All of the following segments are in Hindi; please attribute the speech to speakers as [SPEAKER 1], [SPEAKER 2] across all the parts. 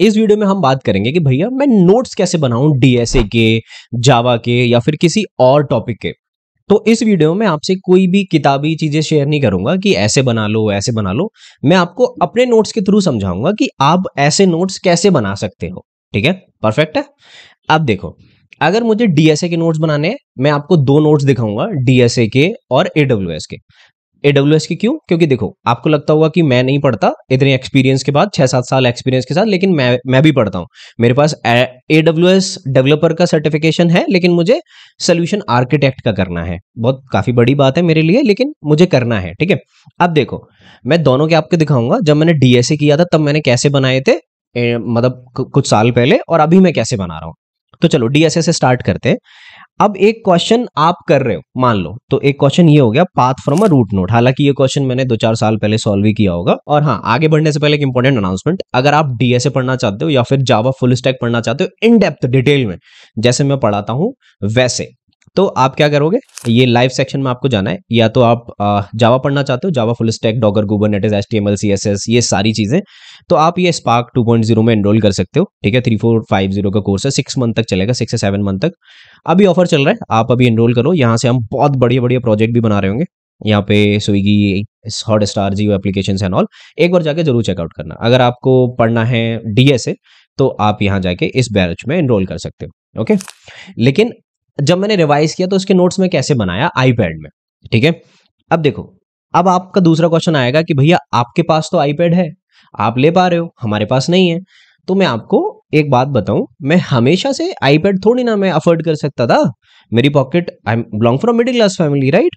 [SPEAKER 1] इस वीडियो में हम बात करेंगे कि भैया मैं नोट्स कैसे बनाऊं डीएसए के जावा के या फिर किसी और टॉपिक के तो इस वीडियो में आपसे कोई भी किताबी चीजें शेयर नहीं करूंगा कि ऐसे बना लो ऐसे बना लो मैं आपको अपने नोट्स के थ्रू समझाऊंगा कि आप ऐसे नोट्स कैसे बना सकते हो ठीक है परफेक्ट है अब देखो अगर मुझे डीएसए के नोट्स बनाने हैं मैं आपको दो नोट्स दिखाऊंगा डीएसए के और एडब्ल्यू के एडब्ल्यू की क्यों क्योंकि देखो आपको लगता होगा कि मैं नहीं पढ़ता इतने एक्सपीरियंस के बाद छह सात साल एक्सपीरियंस के साथ लेकिन मैं मैं भी पढ़ता हूँ मेरे पास ए डेवलपर का सर्टिफिकेशन है लेकिन मुझे सोल्यूशन आर्किटेक्ट का करना है बहुत काफी बड़ी बात है मेरे लिए लेकिन मुझे करना है ठीक है अब देखो मैं दोनों के आपको दिखाऊंगा जब मैंने डीएसए किया था तब मैंने कैसे बनाए थे ए, मतलब कुछ साल पहले और अभी मैं कैसे बना रहा हूँ तो चलो डीएसए से स्टार्ट करते हैं अब एक क्वेश्चन आप कर रहे हो मान लो तो एक क्वेश्चन ये हो गया path from a root node हालांकि ये क्वेश्चन मैंने दो चार साल पहले सॉल्व ही किया होगा और हाँ आगे बढ़ने से पहले एक इंपॉर्टेंट अनाउंसमेंट अगर आप डीएसए पढ़ना चाहते हो या फिर जावा फुल स्टैक पढ़ना चाहते हो इन डेप्थ डिटेल में जैसे मैं पढ़ाता हूं वैसे तो आप क्या करोगे ये लाइव सेक्शन में आपको जाना है या तो आप जावा पढ़ना चाहते हो Java full stack Docker Kubernetes S T M L C S S ये सारी चीज़ें तो आप ये स्पार्क टू पॉइंट जीरो में एनरोल कर सकते हो ठीक है थ्री फोर फाइव जीरो का कोर्स है सिक्स मंथ तक चलेगा सिक्स से सेवन मंथ तक अभी ऑफर चल रहा है आप अभी एनरोल करो यहाँ से हम बहुत बढ़िया बढ़िया प्रोजेक्ट भी बना रहे होंगे यहाँ पे Swiggy Hotstar Zee application and all एक बार जाके जरूर चेकआउट करना अगर आपको पढ़ना है डीएसए तो आप यहाँ जाके इस बैच में एनरोल कर सकते हो ओके लेकिन जब मैंने रिवाइज किया तो उसके नोट्स में कैसे बनाया आईपैड में ठीक है अब देखो अब आपका दूसरा क्वेश्चन आएगा कि भैया आपके पास तो आईपैड है आप ले पा रहे हो हमारे पास नहीं है तो मैं आपको एक बात बताऊं मैं हमेशा से आईपैड थोड़ी ना मैं अफोर्ड कर सकता था मेरी pocket I belong from middle class family right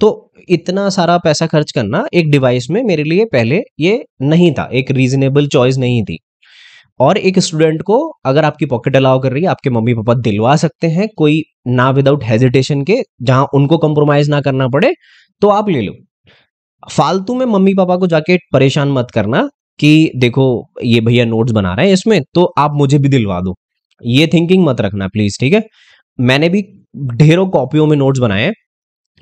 [SPEAKER 1] तो इतना सारा पैसा खर्च करना एक डिवाइस में मेरे लिए पहले ये नहीं था एक रीजनेबल चॉइस नहीं थी और एक स्टूडेंट को अगर आपकी पॉकेट अलाउ कर रही है आपके मम्मी पापा दिलवा सकते हैं कोई ना विदाउट हेजिटेशन के जहां उनको कंप्रोमाइज ना करना पड़े तो आप ले लो फालतू में मम्मी पापा को जाके परेशान मत करना कि देखो ये भैया नोट्स बना रहे हैं इसमें तो आप मुझे भी दिलवा दो ये थिंकिंग मत रखना प्लीज ठीक है मैंने भी ढेरों कॉपियों में नोट्स बनाए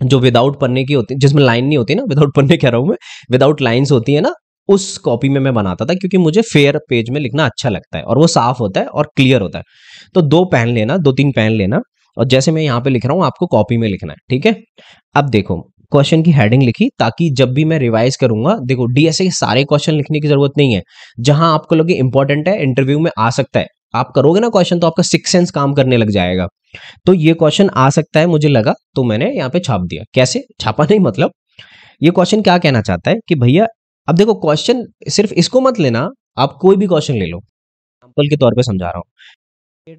[SPEAKER 1] जो विदाउट पन्ने की होती है जिसमें लाइन नहीं होती ना विदाउट पन्ने कह रहा हूं मैं विदाउट लाइन्स होती है ना उस कॉपी में मैं बनाता था क्योंकि मुझे फेयर पेज में लिखना अच्छा लगता है और वो साफ होता है और क्लियर होता है तो दो पेन लेना दो तीन पेन लेना और जैसे मैं यहाँ पे लिख रहा हूँ आपको कॉपी में लिखना है ठीक है अब देखो क्वेश्चन की हेडिंग लिखी ताकि जब भी मैं रिवाइज करूंगा देखो डीएसए के सारे क्वेश्चन लिखने की जरूरत नहीं है जहां आपको लगे इंपॉर्टेंट है इंटरव्यू में आ सकता है आप करोगे ना क्वेश्चन तो आपका सिक्स सेंस काम करने लग जाएगा तो ये क्वेश्चन आ सकता है मुझे लगा तो मैंने यहाँ पे छाप दिया कैसे छापा नहीं मतलब ये क्वेश्चन क्या कहना चाहता है कि भैया अब देखो क्वेश्चन सिर्फ इसको मत लेना आप कोई भी क्वेश्चन ले लो एग्जाम्पल के तौर पे समझा रहा हूँ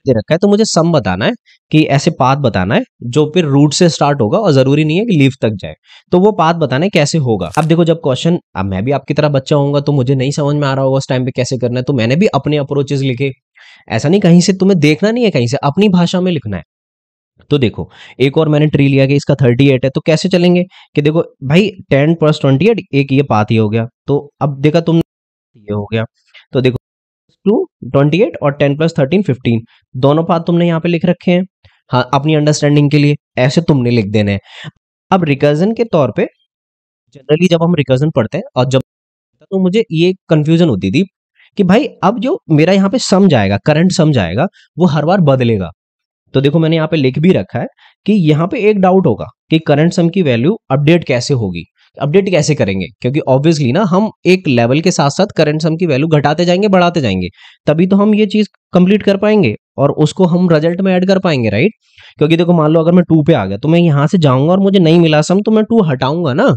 [SPEAKER 1] दे रखा है तो मुझे सम बताना है कि ऐसे पाथ बताना है जो फिर रूट से स्टार्ट होगा और जरूरी नहीं है कि लीव तक जाए तो वो पाथ बताना है कैसे होगा अब देखो जब क्वेश्चन अब मैं भी आपकी तरह बच्चा होऊंगा तो मुझे नहीं समझ में आ रहा होगा उस टाइम पे कैसे करना है तो मैंने भी अपने अप्रोचेज लिखे ऐसा नहीं कहीं से तुम्हें देखना नहीं है कहीं से अपनी भाषा में लिखना है तो देखो एक और मैंने ट्री लिया कि इसका थर्टी एट है तो कैसे चलेंगे कि देखो भाई टेन प्लस ट्वेंटी एट एक ये पाथ ही हो गया तो अब देखा तुमने ये हो गया तो देखो टू ट्वेंटी एट और टेन प्लस थर्टीन फिफ्टीन दोनों पाथ तुमने यहाँ पे लिख रखे हैं हाँ अपनी अंडरस्टैंडिंग के लिए ऐसे तुमने लिख देने हैं अब रिकर्जन के तौर पर जनरली जब हम रिकर्जन पढ़ते हैं और जब तो मुझे ये कंफ्यूजन होती थी कि भाई अब जो मेरा यहाँ पे सम जाएगा करंट सम जाएगा वो हर बार बदलेगा तो देखो मैंने यहाँ पे लिख भी रखा है कि यहाँ पे एक डाउट होगा कि करंट सम की वैल्यू अपडेट कैसे होगी अपडेट कैसे करेंगे क्योंकि ऑब्वियसली ना हम एक लेवल के साथ साथ करंट सम की वैल्यू घटाते जाएंगे बढ़ाते जाएंगे तभी तो हम ये चीज कंप्लीट कर पाएंगे और उसको हम रिजल्ट में ऐड कर पाएंगे राइट क्योंकि देखो मान लो अगर मैं टू पे आ गया तो मैं यहाँ से जाऊंगा और मुझे नहीं मिला सम तो मैं टू हटाऊंगा ना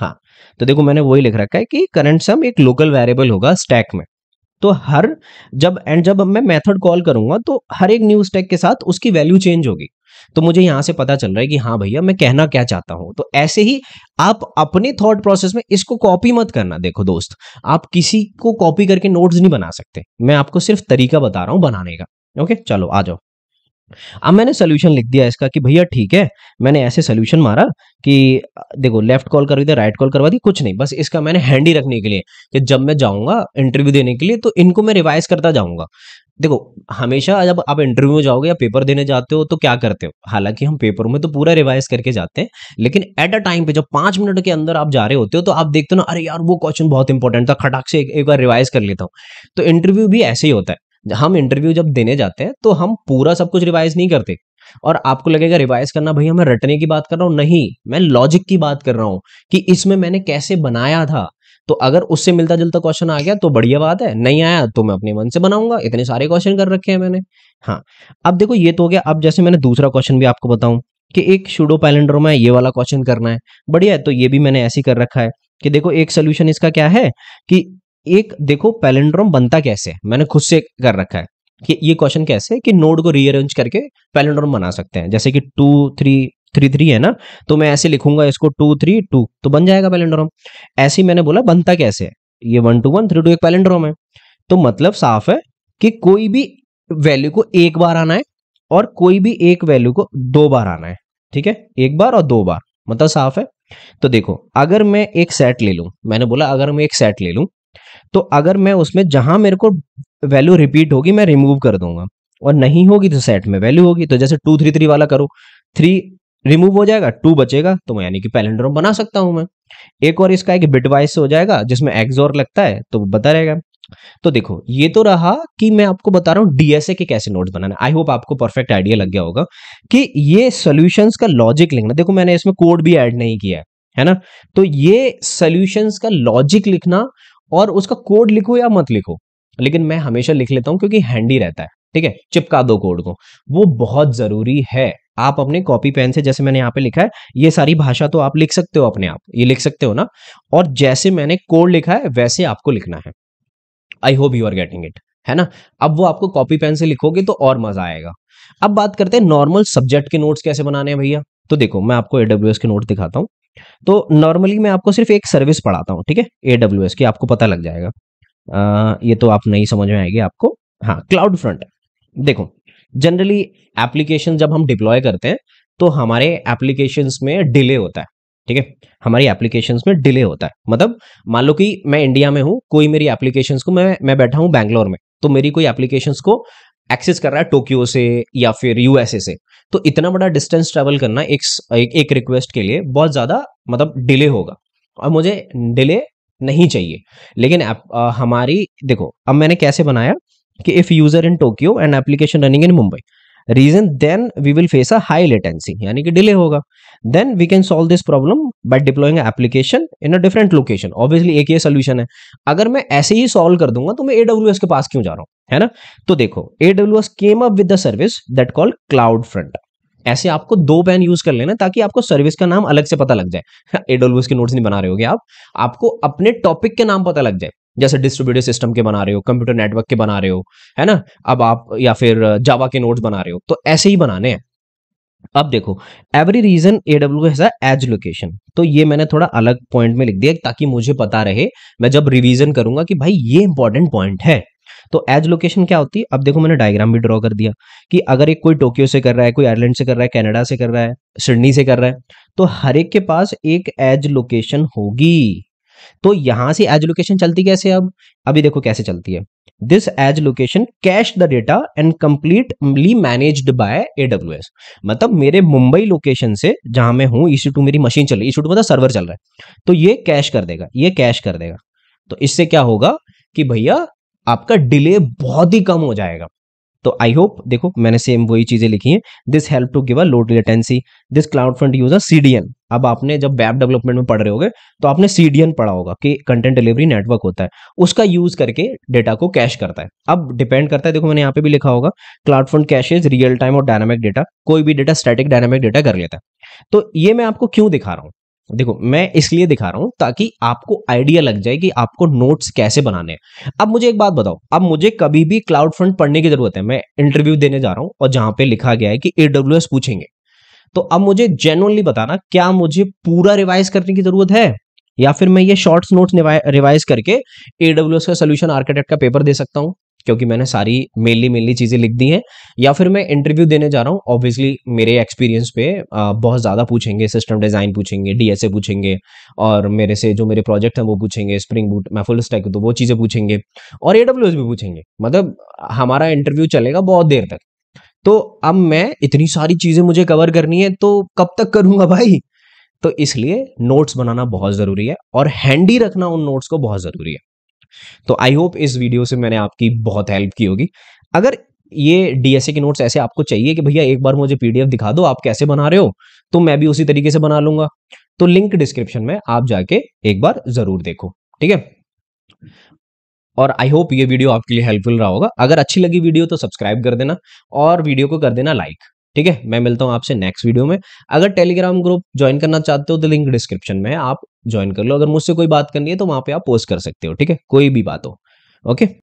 [SPEAKER 1] हाँ तो देखो मैंने वही लिख रखा है कि करंट सम एक लोकल वेरिएबल होगा स्टैक में तो हर जब एंड जब मैं मेथड कॉल करूंगा तो हर एक न्यूज टैग के साथ उसकी वैल्यू चेंज होगी तो मुझे यहां से पता चल रहा है कि हाँ भैया मैं कहना क्या चाहता हूं तो ऐसे ही आप अपने थॉट प्रोसेस में इसको कॉपी मत करना देखो दोस्त आप किसी को कॉपी करके नोट्स नहीं बना सकते मैं आपको सिर्फ तरीका बता रहा हूं बनाने का ओके चलो आ जाओ अब मैंने सोल्यूशन लिख दिया इसका कि भैया ठीक है मैंने ऐसे सोल्यूशन मारा कि देखो लेफ्ट कॉल करवा दिया राइट कॉल करवा दी कुछ नहीं बस इसका मैंने हैंडी रखने के लिए कि जब मैं जाऊंगा इंटरव्यू देने के लिए तो इनको मैं रिवाइज करता जाऊंगा देखो हमेशा जब आप इंटरव्यू में जाओगे या पेपर देने जाते हो तो क्या करते हो हालांकि हम पेपर में तो पूरा रिवाइज करके जाते हैं लेकिन एट अ टाइम पे जब पांच मिनट के अंदर आप जा रहे होते हो तो आप देखते हो ना अरे यार वो क्वेश्चन बहुत इंपॉर्टेंट था खटाक से एक, एक बार रिवाइज कर लेता हूँ तो इंटरव्यू भी ऐसे ही होता है हम इंटरव्यू जब देने जाते हैं तो हम पूरा सब कुछ रिवाइज नहीं करते और आपको लगेगा रिवाइज करना भैया मैं रटने की बात कर रहा हूँ नहीं मैं लॉजिक की बात कर रहा हूँ कि इसमें मैंने कैसे बनाया था तो अगर उससे मिलता जुलता क्वेश्चन आ गया तो बढ़िया बात है नहीं आया तो मैं अपने मन से बनाऊंगा इतने सारे क्वेश्चन कर रखे हैं मैंने हाँ अब देखो ये तो हो गया अब जैसे मैंने दूसरा क्वेश्चन भी आपको बताऊं कि एक शूडो पैलेंडर में ये वाला क्वेश्चन करना है बढ़िया है तो ये भी मैंने ऐसे कर रखा है कि देखो एक सोल्यूशन इसका क्या है कि एक देखो पैलेंड्रोम बनता कैसे मैंने खुद से कर रखा है कि ये क्वेश्चन कैसे है कि नोड को रीअरेंज करके पैलेंड्रोम बना सकते हैं जैसे कि टू थ्री थ्री थ्री है ना तो मैं ऐसे लिखूंगा इसको टू थ्री टू तो बन जाएगा पैलेंड्रोम ऐसे ही मैंने बोला बनता कैसे है ये one two one three two एक पैलेंड्रोम है तो मतलब साफ है कि कोई भी वैल्यू को एक बार आना है और कोई भी एक वैल्यू को दो बार आना है ठीक है एक बार और दो बार मतलब साफ है तो देखो अगर मैं एक सेट ले लूँ मैंने बोला अगर मैं एक सेट ले लूँ तो अगर मैं उसमें जहां मेरे को वैल्यू रिपीट होगी मैं रिमूव कर दूंगा और नहीं होगी तो सेट में वैल्यू होगी तो जैसे टू थ्री थ्री वाला करो थ्री रिमूव हो जाएगा टू बचेगा तो मैं यानी कि पैलेंड्रोम बना सकता हूं मैं एक और इसका एक बिटवाइस हो जाएगा जिसमें एक्सोर लगता है तो बता रहेगा तो देखो ये तो रहा कि मैं आपको बता रहा हूँ डीएसए के कैसे नोट्स बनाना आई होप आपको परफेक्ट आइडिया लग गया होगा कि ये सोल्यूशन का लॉजिक लिखना देखो मैंने इसमें कोड भी एड नहीं किया है ना तो ये सोल्यूशन का लॉजिक लिखना और उसका कोड लिखो या मत लिखो लेकिन मैं हमेशा लिख लेता हूं क्योंकि हैंडी रहता है ठीक है चिपका दो कोड को वो बहुत जरूरी है आप अपने कॉपी पेन से जैसे मैंने यहाँ पे लिखा है ये सारी भाषा तो आप लिख सकते हो अपने आप ये लिख सकते हो ना और जैसे मैंने कोड लिखा है वैसे आपको लिखना है I hope you are getting it है ना अब वो आपको कॉपी पेन से लिखोगे तो और मजा आएगा अब बात करते हैं नॉर्मल सब्जेक्ट के नोट्स कैसे बनाने हैं भैया तो देखो मैं आपको एडब्ल्यू के नोट दिखाता हूँ तो नॉर्मली मैं आपको सिर्फ एक सर्विस पढ़ाता हूँ ठीक है ए डब्ल्यू एस की आपको पता लग जाएगा आ, ये तो आप नहीं समझ में आएगी आपको हाँ क्लाउड फ्रंट देखो जनरली एप्लीकेशन जब हम डिप्लॉय करते हैं तो हमारे एप्लीकेशन में डिले होता है ठीक है हमारी एप्लीकेशन में डिले होता है मतलब मान लो कि मैं इंडिया में हूँ कोई मेरी एप्लीकेशन को मैं मैं बैठा हूँ बैंगलोर में तो मेरी कोई एप्लीकेशन को एक्सेस कर रहा है टोक्यो से या फिर यूएसए से तो इतना बड़ा डिस्टेंस ट्रेवल करना एक एक रिक्वेस्ट के लिए बहुत ज़्यादा मतलब डिले होगा और मुझे डिले नहीं चाहिए लेकिन आ, हमारी देखो अब मैंने कैसे बनाया कि if user in Tokyo and application running in Mumbai region then we will face a high latency यानी कि डिले होगा then we can solve this problem by deploying application in a different location obviously एक ये सोल्यूशन है अगर मैं ऐसे ही सॉल्व कर दूंगा तो मैं एडब्ल्यू के पास क्यों जा रहा हूं है ना तो देखो AWS came up with the service that call cloud front ऐसे आपको दो पैन यूज कर लेना ताकि आपको सर्विस का नाम अलग से पता लग जाए एडोलवस के नोट्स नहीं बना रहे होगे आप आपको अपने टॉपिक के नाम पता लग जाए जैसे डिस्ट्रीब्यूटेड सिस्टम के बना रहे हो कंप्यूटर नेटवर्क के बना रहे हो है ना अब आप या फिर जावा uh, के नोट्स बना रहे हो तो ऐसे ही बनाने हैं अब देखो every region A W S edge location तो ये मैंने थोड़ा अलग पॉइंट में लिख दिया ताकि मुझे पता रहे मैं जब रिविजन करूंगा कि भाई ये इंपॉर्टेंट पॉइंट है तो एज लोकेशन क्या होती है अब देखो मैंने डायग्राम भी ड्रॉ कर दिया कि अगर एक कोई टोक्यो से कर रहा है कोई आयरलैंड से कर रहा है कनाडा से कर रहा है सिडनी से कर रहा है तो हर एक के पास एक एज लोकेशन होगी तो यहां से एज लोकेशन चलती कैसे अब अभी देखो कैसे चलती है this edge location cache the data and completely managed by AWS मतलब मेरे मुंबई लोकेशन से जहां मैं हूं ईशू e टू मेरी मशीन चल रही है मतलब e तो सर्वर चल रहा है तो ये कैश कर देगा ये कैश कर देगा तो इससे क्या होगा कि भैया आपका डिले बहुत ही कम हो जाएगा तो आई होप देखो मैंने सेम वही चीजें लिखी हैं this help to give a low latency this cloud front use a CDN अब आपने जब वेब डेवलपमेंट में पढ़ रहे होगे तो आपने सीडीएन पढ़ा होगा कि कंटेंट डिलीवरी नेटवर्क होता है उसका यूज करके डेटा को कैश करता है अब डिपेंड करता है देखो मैंने यहाँ पे भी लिखा होगा cloud front cache is real time और डायनामिक डेटा कोई भी डेटा स्टैटिक डायनामिक डेटा कर लेता है तो ये मैं आपको क्यों दिखा रहा हूँ देखो मैं इसलिए दिखा रहा हूं ताकि आपको आइडिया लग जाए कि आपको नोट्स कैसे बनाने हैं अब मुझे एक बात बताओ अब मुझे कभी भी क्लाउड फ्रंट पढ़ने की जरूरत है मैं इंटरव्यू देने जा रहा हूं और जहां पे लिखा गया है कि एडब्ल्यू पूछेंगे तो अब मुझे जेनुअनली बताना क्या मुझे पूरा रिवाइज करने की जरूरत है या फिर मैं ये शॉर्ट्स नोट्स रिवाइज करके एडब्ल्यू का सोल्यूशन आर्किटेक्ट का पेपर दे सकता हूँ क्योंकि मैंने सारी मेनली मेनली चीज़ें लिख दी हैं या फिर मैं इंटरव्यू देने जा रहा हूँ ऑब्वियसली मेरे एक्सपीरियंस पे बहुत ज़्यादा पूछेंगे सिस्टम डिज़ाइन पूछेंगे डीएसए पूछेंगे और मेरे से जो मेरे प्रोजेक्ट हैं वो पूछेंगे स्प्रिंग बूट मैं फुल स्टैक तो वो चीज़ें पूछेंगे और ए भी पूछेंगे मतलब हमारा इंटरव्यू चलेगा बहुत देर तक तो अब मैं इतनी सारी चीज़ें मुझे कवर करनी है तो कब तक करूंगा भाई तो इसलिए नोट्स बनाना बहुत ज़रूरी है और हैंडी रखना उन नोट्स को बहुत ज़रूरी है तो आई होप इस वीडियो से मैंने आपकी बहुत हेल्प की होगी अगर ये डीएसए के नोट्स ऐसे आपको चाहिए कि भैया एक बार मुझे पीडीएफ दिखा दो आप कैसे बना रहे हो तो मैं भी उसी तरीके से बना लूंगा तो लिंक डिस्क्रिप्शन में आप जाके एक बार जरूर देखो ठीक है और आई होप ये वीडियो आपके लिए हेल्पफुल रहा होगा अगर अच्छी लगी वीडियो तो सब्सक्राइब कर देना और वीडियो को कर देना लाइक ठीक है मैं मिलता हूं आपसे नेक्स्ट वीडियो में अगर टेलीग्राम ग्रुप ज्वाइन करना चाहते हो तो लिंक डिस्क्रिप्शन में आप ज्वाइन कर लो अगर मुझसे कोई बात करनी है तो वहां पे आप पोस्ट कर सकते हो ठीक है कोई भी बात हो ओके